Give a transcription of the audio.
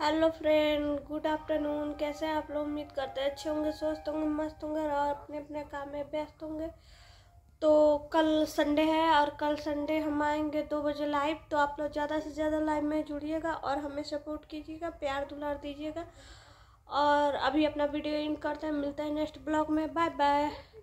hello friend good afternoon कैसे आप लोग उम्मीद करते हैं अच्छे होंगे स्वस्थ होंगे मस्त होंगे और अपने अपने काम में व्यस्त होंगे तो कल संडे है और कल संडे हम आएंगे दो बजे लाइव तो आप लोग ज़्यादा से ज़्यादा लाइव में जुड़िएगा और हमें सपोर्ट कीजिएगा प्यार दुलार दीजिएगा और अभी अपना वीडियो इन करते हैं मिलते हैं नेक्स्ट ब्लॉग में बाय बाय